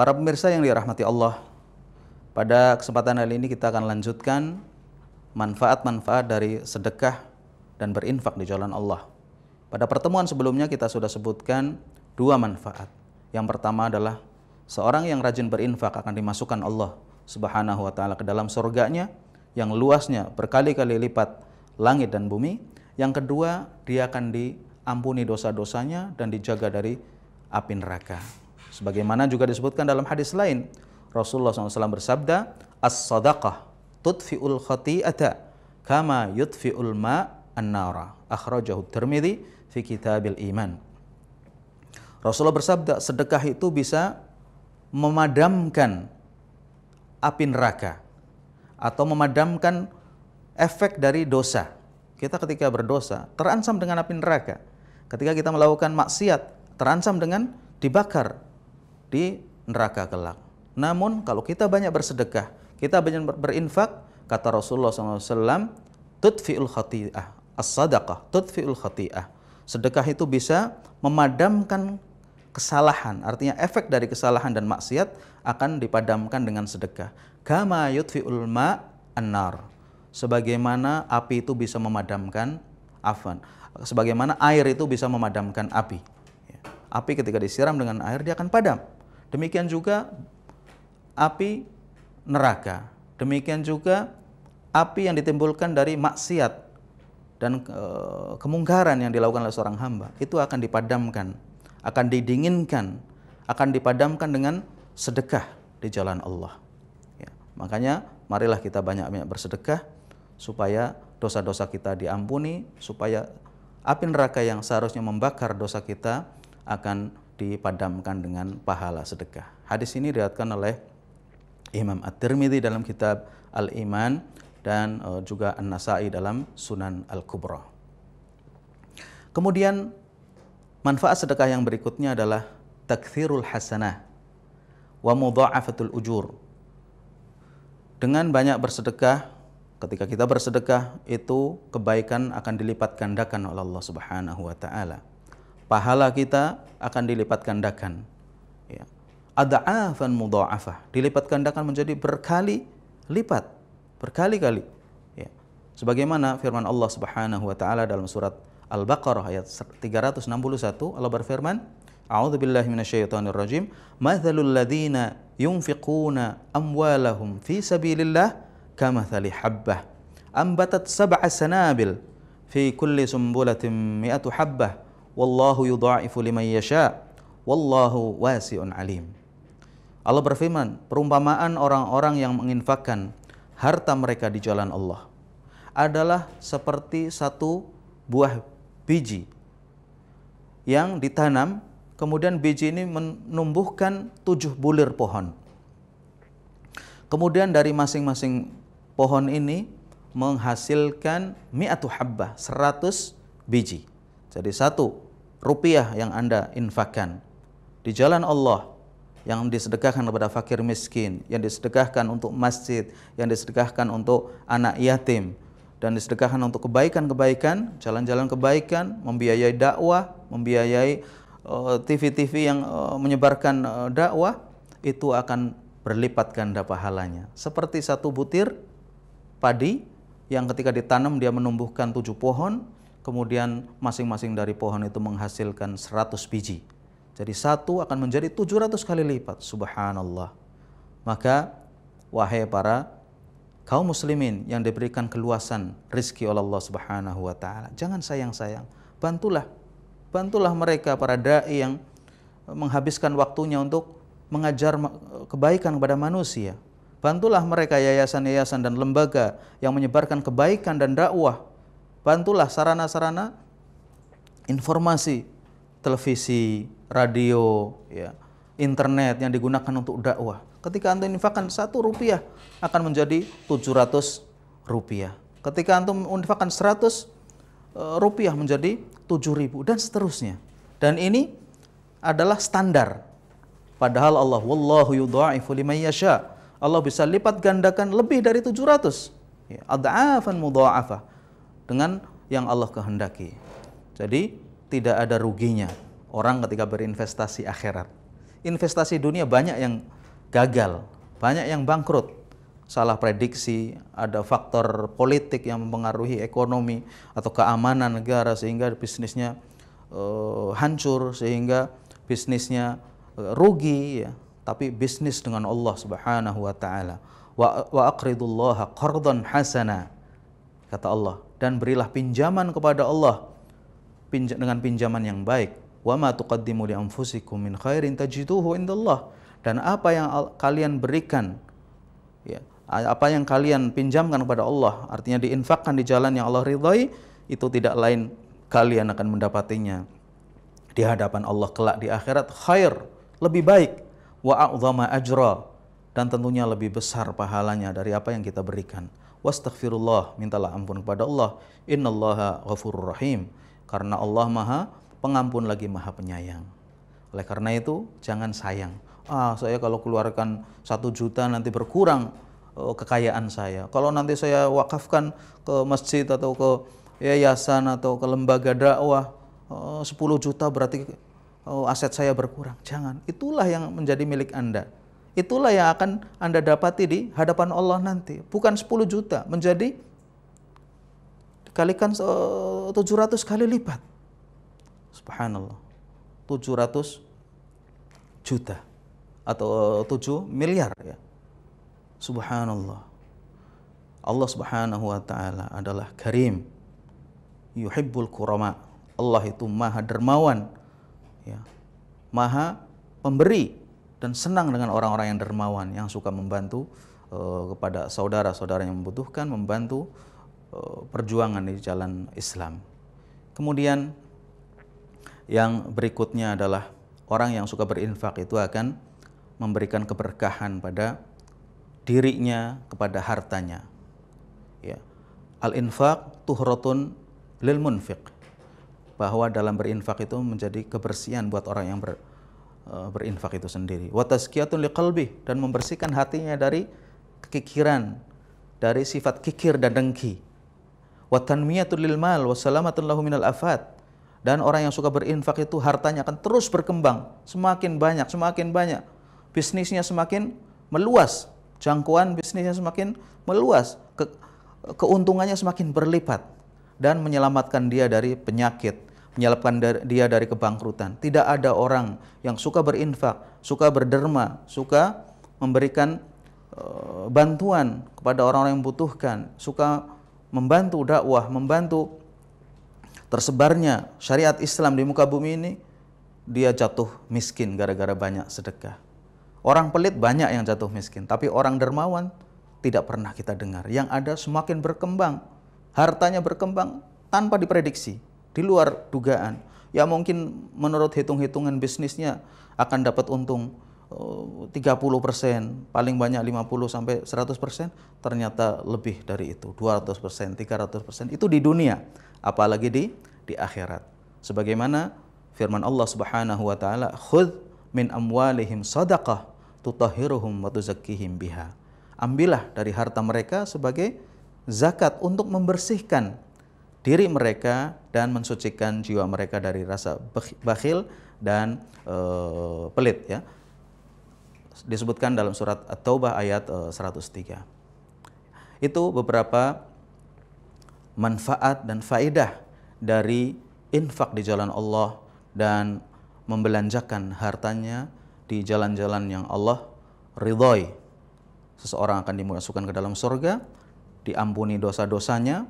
Para pemirsa yang dirahmati Allah, pada kesempatan kali ini kita akan lanjutkan manfaat-manfaat dari sedekah dan berinfak di jalan Allah. Pada pertemuan sebelumnya kita sudah sebutkan dua manfaat. Yang pertama adalah seorang yang rajin berinfak akan dimasukkan Allah Subhanahu wa taala ke dalam surganya yang luasnya berkali-kali lipat langit dan bumi. Yang kedua, dia akan diampuni dosa-dosanya dan dijaga dari api neraka. Sebagaimana juga disebutkan dalam hadis lain, Rasulullah SAW bersabda, As-sadaqah tutfi'ul khati'ata kama ma ma'an-nara. Akhrajahu termidhi fi kitabil iman. Rasulullah bersabda, sedekah itu bisa memadamkan api neraka atau memadamkan efek dari dosa. Kita ketika berdosa terancam dengan api neraka. Ketika kita melakukan maksiat terancam dengan dibakar di neraka kelak. Namun kalau kita banyak bersedekah, kita banyak berinfak, kata Rasulullah SAW, tutfi'ul khati'ah, as-sadaqah, tutfi'ul khati'ah. Sedekah itu bisa memadamkan kesalahan, artinya efek dari kesalahan dan maksiat akan dipadamkan dengan sedekah. Kama yutfi'ul ma' an-nar. Sebagaimana api itu bisa memadamkan afan. Sebagaimana air itu bisa memadamkan api. Ya, api ketika disiram dengan air dia akan padam. Demikian juga api neraka. Demikian juga api yang ditimbulkan dari maksiat dan eh, kemungkaran yang dilakukan oleh seorang hamba itu akan dipadamkan, akan didinginkan, akan dipadamkan dengan sedekah di jalan Allah. Ya. Makanya marilah kita banyak-banyak bersedekah supaya dosa-dosa kita diampuni, supaya api neraka yang seharusnya membakar dosa kita akan dipadamkan dengan pahala sedekah. Hadis ini diriwayatkan oleh Imam At-Tirmidzi dalam kitab Al-Iman dan eh, juga An-Nasai dalam Sunan Al-Kubra. Kemudian manfaat sedekah yang berikutnya adalah takthirul hasanah wa mudha'afatul ujur. Dengan banyak bersedekah, ketika kita bersedekah itu kebaikan akan dilipat gandakan oleh Allah Subhanahu wa taala pahala kita akan dilipat gandakan. Ya. Ada'afan mudha'afah, dilipat gandakan menjadi berkali lipat, berkali-kali. Ya. Sebagaimana firman Allah Subhanahu wa taala dalam surat Al-Baqarah ayat 361 Allah berfirman, من billahi الرجيم rajim. Mathalul ladzina yunfiquna amwalahum fi sabilillah kamathali habbah ambatat sab'a sanabil fi kulli sumbulatin mi'atu habbah wallahu yudha'ifu liman yasha wallahu wasi'un alim. Allah berfirman, perumpamaan orang-orang yang menginfakkan harta mereka di jalan Allah adalah seperti satu buah biji yang ditanam, kemudian biji ini menumbuhkan tujuh bulir pohon. Kemudian dari masing-masing pohon ini menghasilkan mi'atu habbah, seratus biji. Jadi satu rupiah yang Anda infakkan di jalan Allah yang disedekahkan kepada fakir miskin, yang disedekahkan untuk masjid, yang disedekahkan untuk anak yatim, dan disedekahkan untuk kebaikan-kebaikan, jalan-jalan kebaikan, membiayai dakwah, membiayai eh, TV-TV uh, yang uh, menyebarkan uh, dakwah, itu akan berlipat ganda pahalanya. Seperti satu butir padi yang ketika ditanam dia menumbuhkan tujuh pohon, kemudian masing-masing dari pohon itu menghasilkan 100 biji. Jadi satu akan menjadi 700 kali lipat. Subhanallah. Maka wahai para kaum muslimin yang diberikan keluasan rizki oleh Allah Subhanahu wa taala, jangan sayang-sayang. Bantulah. Bantulah mereka para dai yang menghabiskan waktunya untuk mengajar kebaikan kepada manusia. Bantulah mereka yayasan-yayasan dan lembaga yang menyebarkan kebaikan dan dakwah bantulah sarana-sarana informasi televisi, radio, ya, internet yang digunakan untuk dakwah. Ketika antum infakkan satu rupiah akan menjadi tujuh ratus rupiah. Ketika antum infakkan seratus e, rupiah menjadi tujuh ribu dan seterusnya. Dan ini adalah standar. Padahal Allah wallahu yudha'ifu liman yasha. Allah bisa lipat gandakan lebih dari 700. Ya, ad'afan mudha'afah dengan yang Allah kehendaki. Jadi tidak ada ruginya orang ketika berinvestasi akhirat. Investasi dunia banyak yang gagal, banyak yang bangkrut. Salah prediksi, ada faktor politik yang mempengaruhi ekonomi atau keamanan negara sehingga bisnisnya uh, hancur, sehingga bisnisnya uh, rugi ya. Tapi bisnis dengan Allah Subhanahu wa taala. Wa aqridullaha qardan hasana. Kata Allah, dan berilah pinjaman kepada Allah dengan pinjaman yang baik. Wa ma tuqaddimu li anfusikum min khairin tajiduhu indallah. Dan apa yang kalian berikan ya, apa yang kalian pinjamkan kepada Allah, artinya diinfakkan di jalan yang Allah ridhai, itu tidak lain kalian akan mendapatinya di hadapan Allah kelak di akhirat khair, lebih baik wa a'zama ajra dan tentunya lebih besar pahalanya dari apa yang kita berikan. Wastaghfirullah, mintalah ampun kepada Allah. Innallaha ghafurur rahim. Karena Allah Maha pengampun lagi Maha penyayang. Oleh karena itu, jangan sayang. Ah, saya kalau keluarkan satu juta nanti berkurang uh, kekayaan saya. Kalau nanti saya wakafkan ke masjid atau ke yayasan atau ke lembaga dakwah eh, uh, 10 juta berarti uh, aset saya berkurang. Jangan. Itulah yang menjadi milik Anda itulah yang akan Anda dapati di hadapan Allah nanti. Bukan 10 juta, menjadi dikalikan 700 eh, kali lipat. Subhanallah. 700 juta atau 7 eh, miliar ya. Subhanallah. Allah Subhanahu wa taala adalah Karim. Yuhibbul kurama. Allah itu Maha dermawan ya. Maha pemberi dan senang dengan orang-orang yang dermawan yang suka membantu eh, kepada saudara-saudara yang membutuhkan, membantu eh, perjuangan di jalan Islam. Kemudian yang berikutnya adalah orang yang suka berinfak itu akan memberikan keberkahan pada dirinya, kepada hartanya. Ya. al infak tuhrotun lil munfiq. Bahwa dalam berinfak itu menjadi kebersihan buat orang yang ber, Eh, berinfak itu sendiri. Wa liqalbi dan membersihkan hatinya dari kekikiran, dari sifat kikir dan dengki. Wa lil mal Dan orang yang suka berinfak itu hartanya akan terus berkembang, semakin banyak, semakin banyak. Bisnisnya semakin meluas, jangkauan bisnisnya semakin meluas, keuntungannya semakin berlipat dan menyelamatkan dia dari penyakit, menyelamatkan dia dari kebangkrutan. Tidak ada orang yang suka berinfak, suka berderma, suka memberikan uh, bantuan kepada orang-orang yang butuhkan, suka membantu dakwah, membantu tersebarnya syariat Islam di muka bumi ini, dia jatuh miskin gara-gara banyak sedekah. Orang pelit banyak yang jatuh miskin, tapi orang dermawan tidak pernah kita dengar. Yang ada semakin berkembang, hartanya berkembang tanpa diprediksi di luar dugaan. Ya mungkin menurut hitung-hitungan bisnisnya akan dapat untung 30 eh, persen, paling banyak 50 sampai 100 persen, ternyata lebih dari itu, 200 persen, 300 persen. Itu di dunia, apalagi di di akhirat. Sebagaimana firman Allah Subhanahu wa taala, "Khudz min amwalihim sadaqah tutahhiruhum wa tuzakkihim biha." Ambillah dari harta mereka sebagai zakat untuk membersihkan diri mereka dan mensucikan jiwa mereka dari rasa bakhil dan e, pelit ya. Disebutkan dalam surat At-Taubah ayat e, eh, 103. Itu beberapa manfaat dan faedah dari infak di jalan Allah dan membelanjakan hartanya di jalan-jalan yang Allah ridhoi. Seseorang akan dimasukkan ke dalam surga, diampuni dosa-dosanya,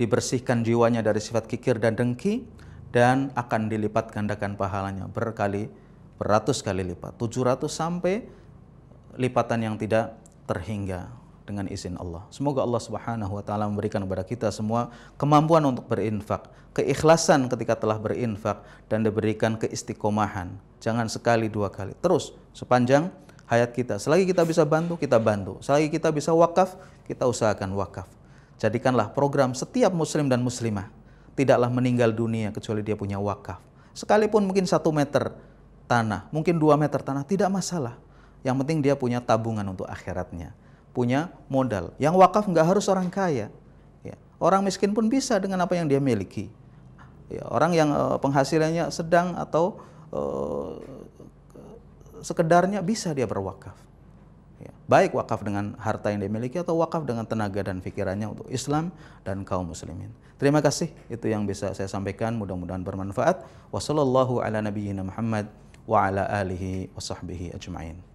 dibersihkan jiwanya dari sifat kikir dan dengki, dan akan dilipat gandakan pahalanya berkali beratus kali lipat 700 sampai lipatan yang tidak terhingga dengan izin Allah. Semoga Allah Subhanahu wa taala memberikan kepada kita semua kemampuan untuk berinfak, keikhlasan ketika telah berinfak dan diberikan keistiqomahan. Jangan sekali dua kali, terus sepanjang hayat kita. Selagi kita bisa bantu, kita bantu. Selagi kita bisa wakaf, kita usahakan wakaf. Jadikanlah program setiap muslim dan muslimah tidaklah meninggal dunia kecuali dia punya wakaf. Sekalipun mungkin satu meter tanah, mungkin dua meter tanah, tidak masalah. Yang penting dia punya tabungan untuk akhiratnya. Punya modal. Yang wakaf nggak harus orang kaya. Ya. Orang miskin pun bisa dengan apa yang dia miliki. Ya, orang yang uh, penghasilannya sedang atau uh, sekedarnya bisa dia berwakaf ya, baik wakaf dengan harta yang dimiliki atau wakaf dengan tenaga dan pikirannya untuk Islam dan kaum muslimin. Terima kasih itu yang bisa saya sampaikan mudah-mudahan bermanfaat. wassalamualaikum warahmatullahi wabarakatuh Muhammad wa ala alihi wa ajmain.